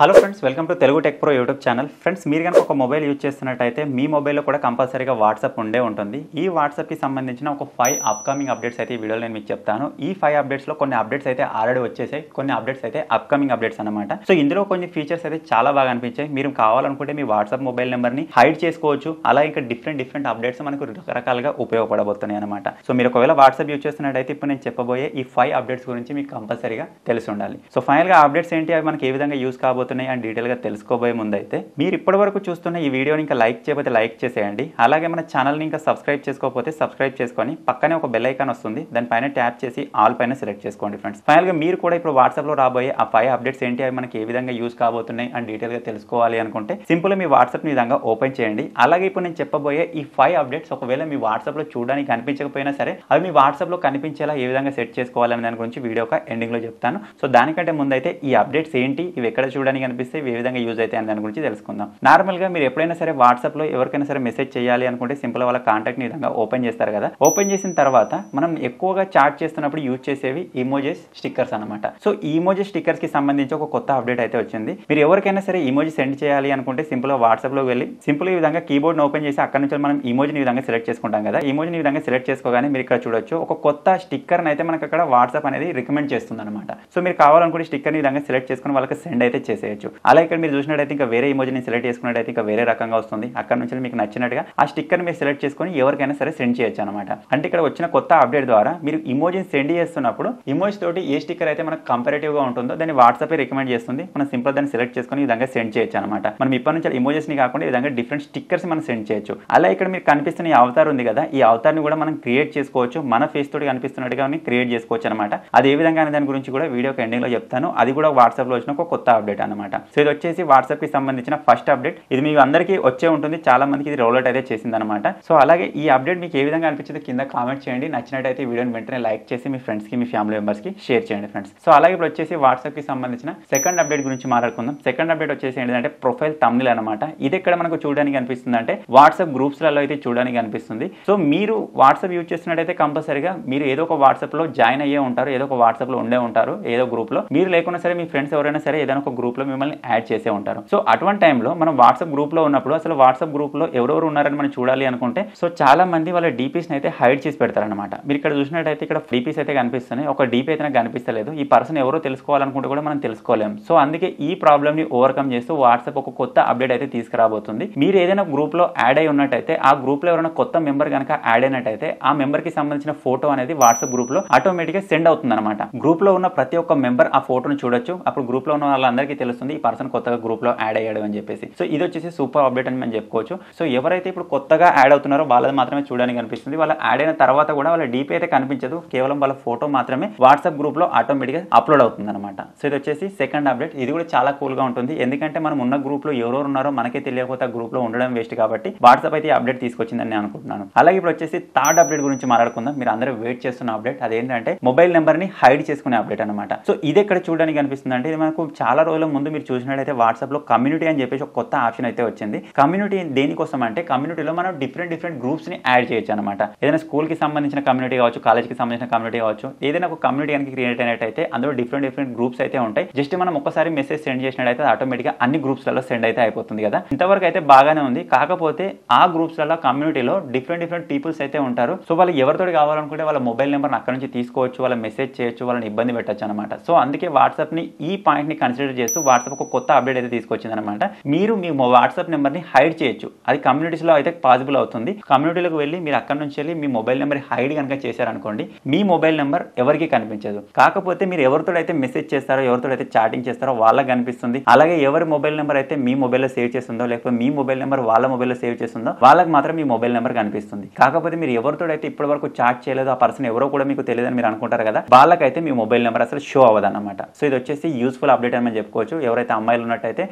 hello friends welcome to Telugu tech pro YouTube channel friends మీరు కనుక ఒక మొబైల్ యూజ్ చేస్తున్నట్టయితే మీ మొబైల్లో కూడా కంపల్సరీగా వాట్సాప్ ఉండే ఉంటుంది ఈ వాట్సాప్కి సంబంధించిన ఒక ఫైవ్ అప్కమింగ్ అప్డేట్స్ అయితే ఈ వీడియోలో నేను మీకు చెప్తాను ఈ ఫైవ్ అప్డేట్స్లో కొన్ని అప్డేట్స్ అయితే ఆల్రెడీ వచ్చేసాయి కొన్ని అప్డేట్స్ అయితే అప్కమింగ్ అప్డేట్స్ అనమాట సో ఇందులో కొన్ని ఫీచర్స్ అయితే చాలా బాగా అనిపించాయి మీరు కావాలనుకుంటే మీ వాట్సాప్ మొబైల్ నెంబర్ని హైడ్ చేసుకోవచ్చు అలా ఇంకా డిఫరెంట్ డిఫరెంట్ అప్డేట్స్ మనకు రకరకాలుగా ఉపయోగపడబోతున్నాయి అనమాట సో మీరు ఒకవేళ వాట్సాప్ యూజ్ చేస్తున్నట్టయితే ఇప్పుడు నేను చెప్పబోయే ఈ ఫైవ్ అప్డేట్స్ గురించి మీకు కంపల్సరీగా తెలిసి ఉండాలి సో ఫైనల్గా అప్డేట్స్ ఏంటి అవి మనకి ఏ విధంగా యూస్ కాబోతుంది రాబోతున్నాయి అని డీటెయిల్గా తెలుసుకోబోయే ముందైతే మీరు ఇప్పటివరకు చూస్తున్న ఈ వీడియోని ఇంకా లైక్ చేయకపోతే లైక్ చేసేయండి అలాగే మన ఛానల్ని ఇంకా సబ్స్క్రైబ్ చేసుకోకపోతే సబ్స్క్రైబ్ చేసుకొని పక్కనే ఒక బెల్ ఐకాన్ వస్తుంది దానిపైన ట్యాప్ చేసి ఆల్ పైన సెలెక్ట్ చేసుకోండి ఫ్రెండ్స్ ఫైనల్గా మీరు కూడా ఇప్పుడు వాట్సాప్లో రాబోయే ఆ ఫైవ్ అప్డేట్స్ ఏంటి అవి మనకి ఏ విధంగా యూస్ కాబోతున్నాయి అని డీటెయిల్గా తెలుసుకోవాలి అనుకుంటే సింపుల్ మీ వాట్సాప్ విధంగా ఓపెన్ చేయండి అలాగే ఇప్పుడు నేను చెప్పబోయే ఈ ఫైవ్ అప్డేట్స్ ఒకవేళ మీ వాట్సాప్లో చూడడానికి కనిపించకపోయినా సరే అవి మీ వాట్సాప్లో కనిపించేలా ఏ విధంగా సెట్ చేసుకోవాలనే దాని గురించి వీడియో ఎండింగ్లో చెప్తాను సో దానికంటే ముందైతే ఈ అప్డేట్స్ ఏంటి ఇవి ఎక్కడ చూడడానికి కంపెనీ కనిపిస్తే ఏ విధంగా యూజ్ అయితే దాని గురించి తెలుసుకుందాం నార్మల్గా మీరు ఎప్పుడైనా సరే వాట్సాప్లో ఎవరికైనా సరే మెసేజ్ చేయాలి అనుకుంటే సింపుల్ వాళ్ళ కాంటాక్ట్ని విధంగా ఓపెన్ చేస్తారు కదా ఓపెన్ చేసిన తర్వాత మనం ఎక్కువగా చాట్ చేస్తున్నప్పుడు యూజ్ చేసేవి ఇమోజెస్ స్టిక్కర్స్ అనమాట సో స్టిక్కర్స్ స్టిక్కర్స్కి సంబంధించి ఒక కొత్త అప్డేట్ అయితే వచ్చింది మీరు ఎవరికైనా సరే ఇమోజీ సెండ్ చేయాలి అనుకుంటే సింపుల్ వాట్సాప్లో వెళ్ళి సింపుల్ ఈ విధంగా కీబోర్డ్ని ఓపెన్ చేసి అక్కడ నుంచి మనం ఈమోజీని విధంగా సెలెక్ట్ చేసుకుంటాం కదా ఈమోజీని విధంగా సెలెక్ట్ చేసుకోగానే మీరు ఇక్కడ చూడొచ్చు ఒక కొత్త స్టిక్కర్ని అయితే మనకు అక్కడ వాట్సాప్ అనేది రికమెండ్ చేస్తుంది అనమాట సో మీరు కావాలనుకుంటే స్టిక్కర్ని విధంగా సెలెక్ట్ చేసుకుని వాళ్ళకి సెండ్ అయితే చేస్తారు చేసేయచ్చు అలా ఇక్కడ మీరు చూసినట్టయితే ఇంకా వేరే నేను సెలెక్ట్ చేసుకున్నట్టయితే ఇంకా వేరే రకంగా వస్తుంది అక్కడ నుంచి మీకు నచ్చినట్టుగా ఆ స్టిక్కర్ మీరు సెలెక్ట్ చేసుకుని ఎవరికైనా సరే సెండ్ చేయొచ్చు అనమాట అంటే ఇక్కడ వచ్చిన కొత్త అప్డేట్ ద్వారా మీరు ఇమోజీని సెండ్ చేస్తున్నప్పుడు ఇమోజ్ తోటి ఏ స్టిక్కర్ అయితే మనకు గా ఉంటుందో దాన్ని వాట్సాప్ రికమెండ్ చేస్తుంది మనం సింపుల్ దాన్ని సెలెక్ట్ చేసుకుని ఈ విధంగా సెండ్ చేయొచ్చు అనమాట మనం ఇప్పటి నుంచి ని కాకుండా ఈ విధంగా డిఫరెంట్ స్టిక్కర్స్ మనం సెండ్ చేయొచ్చు అలా ఇక్కడ మీరు కనిపిస్తున్న ఈ అవతార్ ఉంది కదా ఈ అవతార్ ని కూడా మనం క్రియేట్ చేసుకోవచ్చు మన ఫేస్ తోటి కనిపిస్తున్నట్టుగా క్రియేట్ చేసుకోవచ్చు అనమాట అది ఏ విధంగా దాని గురించి కూడా వీడియో లో చెప్తాను అది కూడా వాట్సాప్ లో వచ్చిన ఒక కొత్త అప్డేట్ అనమాట సో ఇది వచ్చేసి కి సంబంధించిన ఫస్ట్ అప్డేట్ ఇది మీకు అందరికీ వచ్చే ఉంటుంది చాలా మందికి ఇది అవుట్ అయితే అనమాట సో అలాగే ఈ అప్డేట్ మీకు ఏ విధంగా అనిపించింది కింద కామెంట్ చేయండి నచ్చినట్టయితే వీడియోని వెంటనే లైక్ చేసి మీ ఫ్రెండ్స్ కి మీ ఫ్యామిలీ కి షేర్ చేయండి ఫ్రెండ్స్ సో అలాగే ఇప్పుడు వచ్చేసి కి సంబంధించిన సెకండ్ అప్డేట్ గురించి మాట్లాడుకుందాం సెకండ్ అప్డేట్ వచ్చేసి ఏంటంటే ప్రొఫైల్ తమిళ్ అనమాట ఇది ఇక్కడ మనకు చూడడానికి అనిపిస్తుంది అంటే వాట్సాప్ గ్రూప్స్ లలో అయితే చూడడానికి అనిపిస్తుంది సో మీరు వాట్సాప్ యూజ్ చేస్తున్నట్టయితే కంపల్సరీగా మీరు ఏదో ఒక వాట్సాప్ లో జాయిన్ అయ్యే ఉంటారు ఏదో ఒక వాట్సాప్ లో ఉండే ఉంటారు ఏదో గ్రూప్ లో మీరు లేకున్నా సరే మీ ఫ్రెండ్స్ ఎవరైనా సరే ఏదైనా ఒక గ్రూప్ గ్రూప్లో మిమ్మల్ని యాడ్ చేసే ఉంటారు సో అటువంటి టైంలో మనం వాట్సాప్ గ్రూప్లో ఉన్నప్పుడు అసలు వాట్సాప్ గ్రూప్లో ఎవరెవరు ఉన్నారని మనం చూడాలి అనుకుంటే సో చాలా మంది వాళ్ళ డీపీస్ని అయితే హైడ్ చేసి పెడతారనమాట మీరు ఇక్కడ చూసినట్టయితే ఇక్కడ డీపీస్ అయితే కనిపిస్తున్నాయి ఒక డీపీ అయితే కనిపిస్తలేదు ఈ పర్సన్ ఎవరో తెలుసుకోవాలనుకుంటే కూడా మనం తెలుసుకోలేము సో అందుకే ఈ ప్రాబ్లమ్ని ఓవర్కమ్ చేస్తూ వాట్సాప్ ఒక కొత్త అప్డేట్ అయితే తీసుకురాబోతుంది మీరు ఏదైనా గ్రూప్లో యాడ్ అయి ఉన్నట్టయితే ఆ గ్రూప్లో ఎవరైనా కొత్త మెంబర్ కనుక యాడ్ అయినట్టయితే ఆ మెంబర్కి సంబంధించిన ఫోటో అనేది వాట్సాప్ గ్రూప్లో ఆటోమేటిక్గా సెండ్ అవుతుంది అనమాట గ్రూప్లో ఉన్న ప్రతి ఒక్క మెంబర్ ఆ ఫోటోను చూడొచ్చు అప్పుడు గ్రూప్లో ఉన్న వాళ్ళందరికీ తెలుసు తెలుస్తుంది ఈ పర్సన్ కొత్తగా గ్రూప్ లో యాడ్ అయ్యాడు అని చెప్పేసి సో ఇది వచ్చేసి సూపర్ అప్డేట్ అని మనం చెప్పుకోవచ్చు సో ఎవరైతే ఇప్పుడు కొత్తగా యాడ్ అవుతున్నారో వాళ్ళది మాత్రమే చూడడానికి కనిపిస్తుంది వాళ్ళ యాడ్ అయిన తర్వాత కూడా వాళ్ళ డీపీ అయితే కనిపించదు కేవలం వాళ్ళ ఫోటో మాత్రమే వాట్సాప్ గ్రూప్ లో ఆటోమేటిక్ గా అప్లోడ్ అవుతుంది అనమాట సో ఇది వచ్చేసి సెకండ్ అప్డేట్ ఇది కూడా చాలా కూల్ గా ఉంటుంది ఎందుకంటే మనం ఉన్న గ్రూప్ లో ఎవరెవరు ఉన్నారో మనకే తెలియకపోతే గ్రూప్ లో ఉండడం వేస్ట్ కాబట్టి వాట్సాప్ అయితే అప్డేట్ తీసుకొచ్చిందని నేను అనుకుంటున్నాను అలాగే ఇప్పుడు వచ్చేసి థర్డ్ అప్డేట్ గురించి మాట్లాడుకుందాం మీరు అందరూ వెయిట్ చేస్తున్న అప్డేట్ అదేంటంటే మొబైల్ నెంబర్ ని హైడ్ చేసుకునే అప్డేట్ అనమాట సో ఇది ఇక్కడ చూడడానికి కనిపిస్తుంది అంటే ఇది మనకు చాలా రోజుల ముందు ముందు మీరు చూసినట్లయితే వాట్సాప్లో కమ్యూనిటీ అని చెప్పేసి ఒక కొత్త ఆప్షన్ అయితే వచ్చింది కమ్యూనిటీ దేనికోసం అంటే కమ్యూనిటీలో మనం డిఫరెంట్ డిఫరెంట్ గ్రూప్స్ ని యాడ్ చేయొచ్చు అనమాట ఏదైనా స్కూల్ కి సంబంధించిన కమ్యూనిటీ కావచ్చు కాలేజ్ కి సంబంధించిన కమ్యూనిటీ కావచ్చు ఏదైనా ఒక కమ్యూనిటీ కనుక క్రియేట్ అయినట్టయితే అందులో డిఫరెంట్ డిఫరెంట్ గ్రూప్స్ అయితే ఉంటాయి జస్ట్ మనం ఒకసారి మెసేజ్ సెండ్ చేసినట్టయితే గా అన్ని గ్రూప్స్లలో సెండ్ అయితే అయిపోతుంది కదా ఇంతవరకు అయితే బాగానే ఉంది కాకపోతే ఆ గ్రూప్స్లలో కమ్యూనిటీలో డిఫరెంట్ డిఫరెంట్ పీపుల్స్ అయితే ఉంటారు సో వాళ్ళు ఎవరితో కావాలనుకుంటే వాళ్ళ మొబైల్ నెంబర్ అక్కడ నుంచి తీసుకోవచ్చు వాళ్ళ మెసేజ్ చేయొచ్చు వాళ్ళని ఇబ్బంది పెట్టచ్చు అనమాట సో అందుకే వాట్సాప్ ని ఈ పాయింట్ ని కన్సిడర్ చేస్తూ వాట్సాప్ ఒక కొత్త అప్డేట్ అయితే తీసుకొచ్చింది అనమాట మీరు మీ వాట్సాప్ నెంబర్ని హైడ్ చేయొచ్చు అది కమ్యూనిటీస్లో అయితే పాసిబుల్ అవుతుంది కమ్యూనిటీలకు వెళ్ళి మీరు అక్కడ నుంచి వెళ్ళి మీ మొబైల్ నెంబర్ హైడ్ కనుక చేశారనుకోండి మీ మొబైల్ నెంబర్ ఎవరికి కనిపించదు కాకపోతే మీరు ఎవరితో అయితే మెసేజ్ చేస్తారో ఎవరితో అయితే చాటింగ్ చేస్తారో వాళ్ళకి కనిపిస్తుంది అలాగే ఎవరి మొబైల్ నెంబర్ అయితే మీ మొబైల్లో సేవ్ చేస్తుందో లేకపోతే మీ మొబైల్ నెంబర్ వాళ్ళ మొబైల్లో సేవ్ చేస్తుందో వాళ్ళకి మాత్రం మీ మొబైల్ నెంబర్ కనిపిస్తుంది కాకపోతే మీరు ఎవరితో అయితే ఇప్పటి వరకు చాట్ చేయలేదు ఆ పర్సన్ ఎవరో కూడా మీకు తెలియదని మీరు అనుకుంటారు కదా వాళ్ళకైతే మీ మొబైల్ నెంబర్ అసలు షో అవ్వదు అనమాట సో ఇది వచ్చేసి యూస్ఫుల్ అప్డేట్ అని చెప్పుకోవచ్చు ఎవరైతే అమ్మాయిలు ఉన్నట్టయితే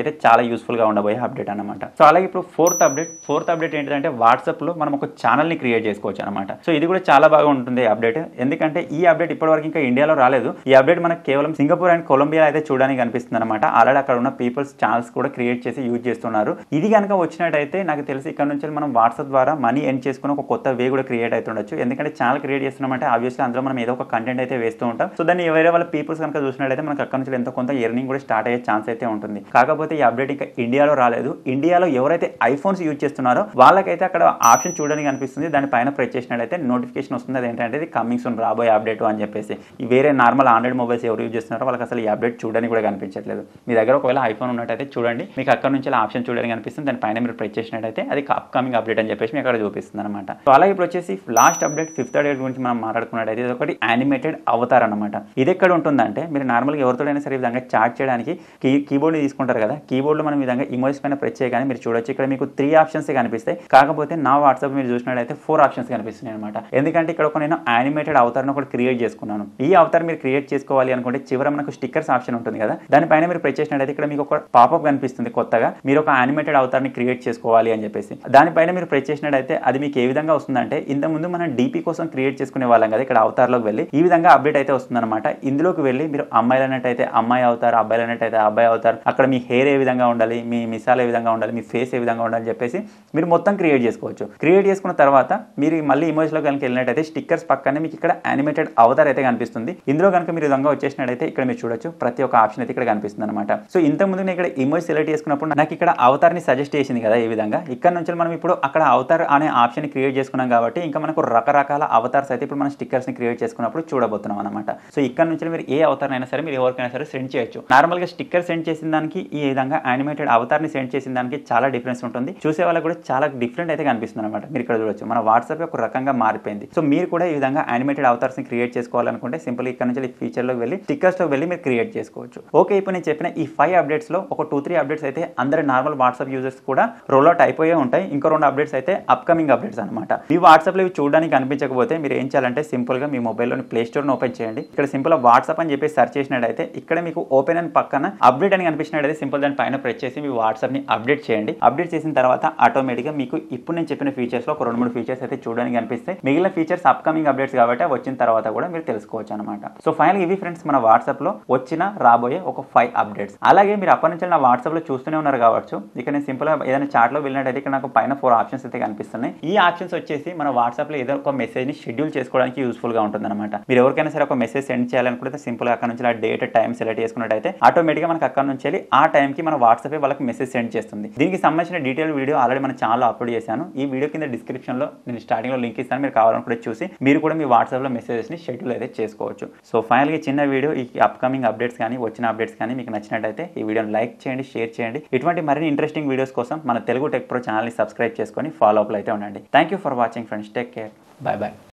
అయితే చాలా గా ఉండబోయే అప్డేట్ అనమాట సో అలాగే ఇప్పుడు ఫోర్త్ అప్డేట్ ఫోర్త్ అప్డేట్ ఏంటంటే వాట్సాప్ లో మనం ఒక ని క్రియేట్ చేసుకోవచ్చు అనమాట సో ఇది కూడా చాలా బాగా ఉంటుంది అప్డేట్ ఎందుకంటే ఈ అప్డేట్ ఇప్పటివరకు ఇంకా ఇండియాలో రాలేదు ఈ అప్డేట్ మనకు కేవలం సింగపూర్ అండ్ కొలంబియా అయితే చూడడానికి కనిపిస్తుంది అనమాట ఆల్రెడీ అక్కడ ఉన్న పీపుల్స్ ఛానల్స్ కూడా క్రియేట్ చేసి యూజ్ చేస్తున్నారు ఇది కనుక వచ్చినట్టయితే నాకు తెలిసి ఇక్కడ నుంచి మనం వాట్సాప్ ద్వారా మనీ ఎండ్ చేసుకుని ఒక కొత్త వే కూడా క్రియేట్ అవుతుండొచ్చు ఎందుకంటే ఛానల్ క్రియేట్ చేస్తున్నామంటే ఆబ్వియస్లీ అందులో మనం ఏదో ఒక కంటెంట్ అయితే వేస్తూ ఉంటాం సో దాన్ని ఎవరైనా వాళ్ళ పీపుల్స్ కనుక చూసినట్టయితే మనకు అక్కడ నుంచి ఎంతో కొంత ఎర్నింగ్ కూడా స్టార్ట్ స్టార్ట్ అయ్యే ఛాన్స్ అయితే ఉంటుంది కాకపోతే ఈ అప్డేట్ ఇంకా ఇండియాలో రాలేదు ఇండియాలో ఎవరైతే ఐఫోన్స్ యూజ్ చేస్తున్నారో వాళ్ళకైతే అక్కడ ఆప్షన్ చూడడానికి అనిపిస్తుంది దానిపైన ప్రెస్ చేసినట్లయితే నోటిఫికేషన్ వస్తుంది అది ఏంటంటే కమింగ్ సూన్ రాబోయే అప్డేట్ అని చెప్పేసి వేరే నార్మల్ ఆండ్రాయిడ్ మొబైల్స్ ఎవరు యూజ్ చేస్తున్నారో వాళ్ళకి అసలు ఈ అప్డేట్ చూడడానికి కూడా కనిపించట్లేదు మీ దగ్గర ఒకవేళ ఐఫోన్ ఉన్నట్టయితే చూడండి మీకు అక్కడ నుంచి ఆప్షన్ చూడడానికి కనిపిస్తుంది దానిపైన మీరు ప్రెస్ చేసినట్టయితే అది అప్కమింగ్ అప్డేట్ అని చెప్పేసి మీకు అక్కడ చూపిస్తుంది అనమాట సో అలాగే ఇప్పుడు వచ్చేసి లాస్ట్ అప్డేట్ ఫిఫ్త్ అడేట్ గురించి మనం మాట్లాడుకున్నట్టయితే ఇది ఒకటి యానిమేటెడ్ అవతారనమాట ఇది ఎక్కడ ఉంటుందంటే మీరు నార్మల్గా ఎవరితోడైనా సరే విధంగా చాట్ చేయడానికి చేయడానికి కీ కీబోర్డ్ని తీసుకుంటారు కదా కీబోర్డ్లో మనం విధంగా ఇమోజెస్ పైన ప్రెస్ చేయగానే మీరు చూడొచ్చు ఇక్కడ మీకు త్రీ ఆప్షన్స్ కనిపిస్తాయి కాకపోతే నా వాట్సాప్ మీరు చూసినట్లయితే ఫోర్ ఆప్షన్స్ కనిపిస్తున్నాయి అనమాట ఎందుకంటే ఇక్కడ ఒక నేను యానిమేటెడ్ అవతారం ఒకటి క్రియేట్ చేసుకున్నాను ఈ అవతారం మీరు క్రియేట్ చేసుకోవాలి అనుకుంటే చివర మనకు స్టిక్కర్స్ ఆప్షన్ ఉంటుంది కదా దానిపైన మీరు ప్రెస్ చేసినట్లయితే ఇక్కడ మీకు ఒక పాపప్ కనిపిస్తుంది కొత్తగా మీరు ఒక యానిమేటెడ్ అవతారాన్ని క్రియేట్ చేసుకోవాలి అని చెప్పేసి దానిపైన మీరు ప్రెస్ చేసినట్లయితే అది మీకు ఏ విధంగా వస్తుందంటే ముందు మనం డీపీ కోసం క్రియేట్ చేసుకునే వాళ్ళం కదా ఇక్కడ అవతారంలోకి వెళ్ళి ఈ విధంగా అప్డేట్ అయితే వస్తుందన్నమాట ఇందులోకి వెళ్ళి మీరు అమ్మాయిలు అన్నట్టు అయితే అమ్మాయి అవతారు అబ్బాయిలు అన్నట్టయితే అబ్బాయి అవుతారు అక్కడ మీ హెయిర్ ఏ విధంగా ఉండాలి మీ మిసాలు ఏ విధంగా ఉండాలి మీ ఫేస్ ఏ విధంగా ఉండాలి చెప్పేసి మీరు మొత్తం క్రియేట్ చేసుకోవచ్చు క్రియేట్ చేసుకున్న తర్వాత మీరు మళ్ళీ ఇమోజ్లో కనుక వెళ్ళినట్టయితే స్టిక్కర్స్ పక్కనే మీకు ఇక్కడ యానిమేటెడ్ అవతార్ అయితే కనిపిస్తుంది ఇందులో కనుక మీరు విధంగా వచ్చేసినట్టయితే ఇక్కడ మీరు చూడొచ్చు ప్రతి ఒక్క ఆప్షన్ అయితే ఇక్కడ కనిపిస్తుంది అనమాట సో ముందు నేను ఇక్కడ ఇమోజ్ సెలెక్ట్ చేసుకున్నప్పుడు నాకు ఇక్కడ అవతార్ని సజెస్ట్ చేసింది కదా ఈ విధంగా ఇక్కడ నుంచి మనం ఇప్పుడు అక్కడ అవతార్ అనే ఆప్షన్ క్రియేట్ చేసుకున్నాం కాబట్టి ఇంకా మనకు రకరకాల అవతార్స్ అయితే ఇప్పుడు మనం స్టిక్కర్స్ని క్రియేట్ చేసుకున్నప్పుడు చూడబోతున్నాం అనమాట సో ఇక్కడ నుంచి మీరు ఏ అవతారైనా సరే మీరు ఎవరికైనా సరే సెండ్ చేయొచ్చు నార్మల్ నార్మల్గా స్టిక్కర్ సెండ్ చేసిన దానికి ఈ విధంగా యానిమేటెడ్ అవతార్ని సెండ్ చేసిన దానికి చాలా డిఫరెన్స్ ఉంటుంది చూసే వాళ్ళకి కూడా చాలా డిఫరెంట్ అయితే కనిపిస్తుంది అనమాట మీరు ఇక్కడ చూడొచ్చు మన వాట్సాప్ ఒక రకంగా మారిపోయింది సో మీరు కూడా ఈ విధంగా యానిమేటెడ్ ని క్రియేట్ చేసుకోవాలనుకుంటే సింపుల్ ఇక్కడ నుంచి లో వెళ్ళి లో వెళ్ళి మీరు క్రియేట్ చేసుకోవచ్చు ఓకే ఇప్పుడు నేను చెప్పిన ఈ ఫైవ్ అప్డేట్స్ లో ఒక టూ త్రీ అప్డేట్స్ అయితే అందరి నార్మల్ వాట్సాప్ యూజర్స్ కూడా అవుట్ అయిపోయే ఉంటాయి ఇంకో రెండు అప్డేట్స్ అయితే అప్కమింగ్ అప్డేట్స్ అనమాట మీ లో ఇవి చూడడానికి అనిపించకపోతే మీరు ఏం చేయాలంటే సింపుల్ గా మీ మొబైల్లోని ప్లే స్టోర్ ఓపెన్ చేయండి ఇక్కడ సింపుల్ వాట్సాప్ అని చెప్పి సెర్చ్ చేసినట్టయితే ఇక్కడ మీకు ఓపెన్ అండ్ పక్కన అప్డేట్ అని కనిపించినట్టు సింపుల్ దాని పైన ప్రెస్ చేసి మీ వాట్సాప్ని అప్డేట్ చేయండి అప్డేట్ చేసిన తర్వాత ఆటోమేటిక్గా మీకు ఇప్పుడు నేను చెప్పిన లో ఒక రెండు మూడు ఫీచర్స్ అయితే చూడడానికి కనిపిస్తే మిగిలిన ఫీచర్స్ అప్కమింగ్ అప్డేట్స్ కాబట్టి వచ్చిన తర్వాత కూడా మీరు తెలుసుకోవచ్చు అనమాట సో ఫైనల్ ఇవి ఫ్రెండ్స్ మన లో వచ్చిన రాబోయే ఒక ఫైవ్ అప్డేట్స్ అలాగే మీరు అప్పటి నుంచి నా లో చూస్తూనే ఉన్నారు కావచ్చు ఇక నేను సింపుల్గా ఏదైనా లో వెళ్ళినట్టయితే ఇక్కడ నాకు పైన ఫోర్ ఆప్షన్స్ అయితే కనిపిస్తున్నాయి ఈ ఆప్షన్స్ వచ్చేసి మన వాట్సాప్ లో ఏదో ఒక మెసేజ్ ని షెడ్యూల్ చేసుకోవడానికి గా ఉంటుంది అనమాట మీరు ఎవరికైనా సరే ఒక మెసేజ్ సెండ్ చేయాలనుకుంటే సింపుల్ అక్కడ నుంచి ఆ డేట్ టైం సెలెక్ట్ చేసుకున్నట్టయితే ఆటోమేటిక్గా మనకు అక్కడ నుంచి వెళ్ళి ఆ టైంకి మన వాట్సాప్ వాళ్ళకి మెసేజ్ సెండ్ చేస్తుంది దీనికి సంబంధించిన డీటెయిల్ వీడియో ఆల్రెడీ మన ఛానల్లో అప్లోడ్ చేశాను ఈ వీడియో కింద డిస్క్రిప్షన్లో నేను స్టార్టింగ్లో లింక్ ఇస్తాను మీరు కావాలనుకుంటే చూసి మీరు కూడా మీ వాట్సాప్లో మెసేజెస్ని షెడ్యూల్ అయితే చేసుకోవచ్చు సో ఫైనల్గా చిన్న వీడియో ఈ అప్కమింగ్ అప్డేట్స్ కానీ వచ్చిన అప్డేట్స్ కానీ మీకు నచ్చినట్టయితే ఈ వీడియోని లైక్ చేయండి షేర్ చేయండి ఇటువంటి మరిన్ని ఇంట్రెస్టింగ్ వీడియోస్ కోసం మన తెలుగు టెక్ ప్రో ఛానల్ని సబ్స్క్రైబ్ చేసుకొని ఫాలో అప్లో అయితే ఉండండి thank you for watching friends take care bye bye